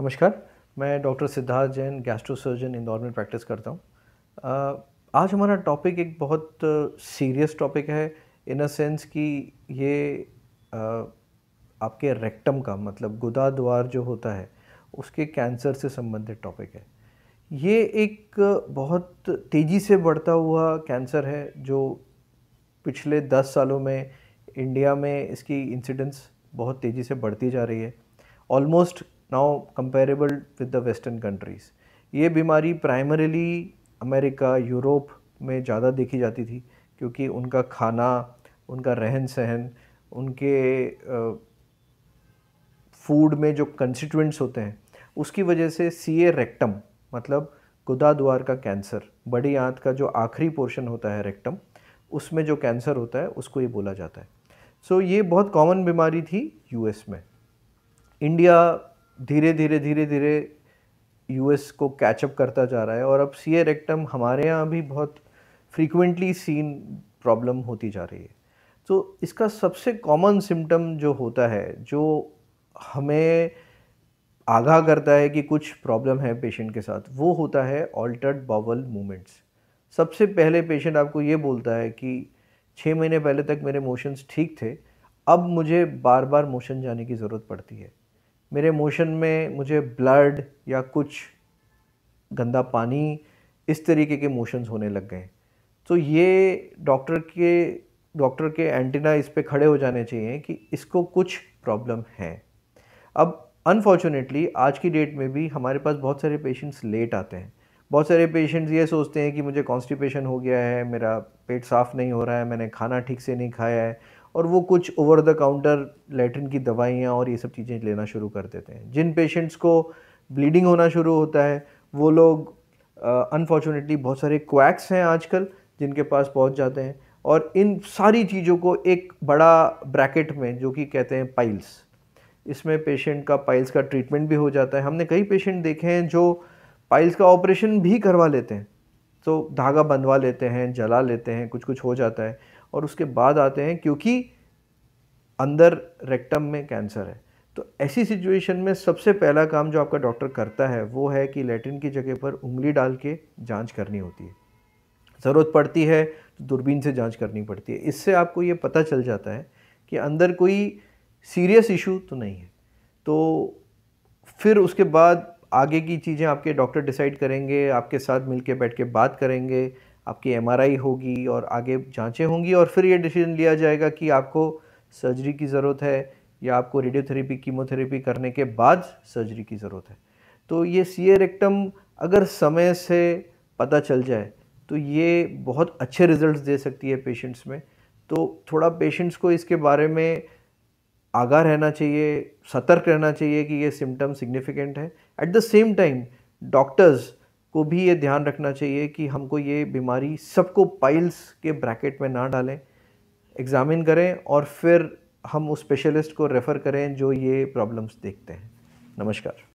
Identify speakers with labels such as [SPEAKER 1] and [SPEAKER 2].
[SPEAKER 1] नमस्कार मैं doctor Siddharth Jain gastro surgeon Indore में प्रैक्टिस करता हूँ आज हमारा टॉपिक एक बहुत सीरियस टॉपिक है इन अ सेंस कि ये आ, आपके रेक्टम का मतलब गुदा द्वार जो होता है उसके कैंसर से संबंधित टॉपिक है ये एक बहुत तेज़ी से बढ़ता हुआ कैंसर है जो पिछले दस सालों में इंडिया में इसकी इंसिडेंस बहुत तेज़ी से बढ़ती जा रही है almost now comparable with the western countries ये बीमारी प्राइमरीली अमेरिका यूरोप में ज़्यादा देखी जाती थी क्योंकि उनका खाना उनका रहन सहन उनके फूड में जो कंस्टिट्यूंट्स होते हैं उसकी वजह से सी ए रेक्टम मतलब गुदा द्वार का कैंसर बड़ी आंत का जो आखिरी पोर्शन होता है रेक्टम उसमें जो कैंसर होता है उसको ये बोला जाता है सो so, ये बहुत कॉमन बीमारी थी यूएस में इंडिया धीरे धीरे धीरे धीरे यूएस को कैचअप करता जा रहा है और अब सी रेक्टम हमारे यहाँ भी बहुत फ्रीक्वेंटली सीन प्रॉब्लम होती जा रही है तो इसका सबसे कॉमन सिम्टम जो होता है जो हमें आगाह करता है कि कुछ प्रॉब्लम है पेशेंट के साथ वो होता है ऑल्टर्ड बावल मूवमेंट्स सबसे पहले पेशेंट आपको ये बोलता है कि छः महीने पहले तक मेरे मोशंस ठीक थे अब मुझे बार बार मोशन जाने की ज़रूरत पड़ती है मेरे मोशन में मुझे ब्लड या कुछ गंदा पानी इस तरीके के मोशंस होने लग गए तो ये डॉक्टर के डॉक्टर के एंटीना इस पर खड़े हो जाने चाहिए कि इसको कुछ प्रॉब्लम है अब अनफॉर्चुनेटली आज की डेट में भी हमारे पास बहुत सारे पेशेंट्स लेट आते हैं बहुत सारे पेशेंट्स ये सोचते हैं कि मुझे कॉन्स्टिपेशन हो गया है मेरा पेट साफ़ नहीं हो रहा है मैंने खाना ठीक से नहीं खाया है और वो कुछ ओवर द काउंटर लेटरिन की दवाइयाँ और ये सब चीज़ें लेना शुरू कर देते हैं जिन पेशेंट्स को ब्लीडिंग होना शुरू होता है वो लोग अनफॉर्चुनेटली uh, बहुत सारे क्वैक्स हैं आजकल जिनके पास पहुंच जाते हैं और इन सारी चीज़ों को एक बड़ा ब्रैकेट में जो कि कहते हैं पाइल्स इसमें पेशेंट का पाइल्स का ट्रीटमेंट भी हो जाता है हमने कई पेशेंट देखे हैं जो पाइल्स का ऑपरेशन भी करवा लेते हैं तो धागा बंधवा लेते हैं जला लेते हैं कुछ कुछ हो जाता है और उसके बाद आते हैं क्योंकि अंदर रेक्टम में कैंसर है तो ऐसी सिचुएशन में सबसे पहला काम जो आपका डॉक्टर करता है वो है कि लेटरिन की जगह पर उंगली डाल के जांच करनी होती है ज़रूरत पड़ती है तो दूरबीन से जांच करनी पड़ती है इससे आपको ये पता चल जाता है कि अंदर कोई सीरियस इशू तो नहीं है तो फिर उसके बाद आगे की चीज़ें आपके डॉक्टर डिसाइड करेंगे आपके साथ मिलके बैठ के बात करेंगे आपकी एम होगी और आगे जाँचें होंगी और फिर ये डिसीजन लिया जाएगा कि आपको सर्जरी की ज़रूरत है या आपको रेडियोथेरेपी कीमोथेरेपी करने के बाद सर्जरी की ज़रूरत है तो ये सी रेक्टम अगर समय से पता चल जाए तो ये बहुत अच्छे रिजल्ट्स दे सकती है पेशेंट्स में तो थोड़ा पेशेंट्स को इसके बारे में आगाह रहना चाहिए सतर्क रहना चाहिए कि ये सिम्टम सिग्निफिकेंट है at the same time doctors को भी ये ध्यान रखना चाहिए कि हमको ये बीमारी सबको पाइल्स के ब्रैकेट में ना डालें एग्ज़ामिन करें और फिर हम उस स्पेशलिस्ट को रेफ़र करें जो ये प्रॉब्लम्स देखते हैं नमस्कार